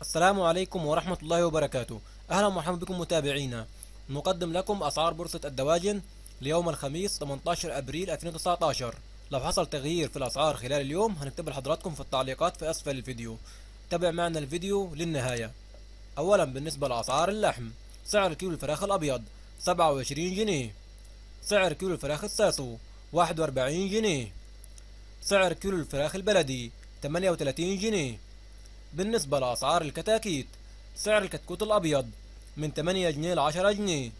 السلام عليكم ورحمة الله وبركاته أهلا ومرحبا بكم متابعينا نقدم لكم أسعار بورصة الدواجن ليوم الخميس 18 أبريل 2019 لو حصل تغيير في الأسعار خلال اليوم هنكتبه لحضراتكم في التعليقات في أسفل الفيديو تابع معنا الفيديو للنهاية أولا بالنسبة لأسعار اللحم سعر كيلو الفراخ الأبيض 27 جنيه سعر كيلو الفراخ الساسو 41 جنيه سعر كيلو الفراخ البلدي 38 جنيه بالنسبة لأسعار الكتاكيت سعر الكتكوت الأبيض من 8 جنيه ل 10 جنيه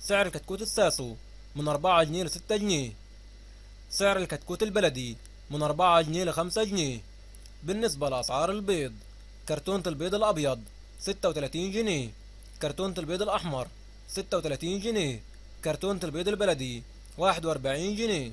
سعر الكتكوت الساسو من 4 جنيه ل 6 جنيه سعر الكتكوت البلدي من 4 جنيه ل 5 جنيه بالنسبة لأسعار البيض كرتونة البيض الأبيض 36 جنيه كرتونة البيض الأحمر 36 جنيه كرتونة البيض البلدي 41 جنيه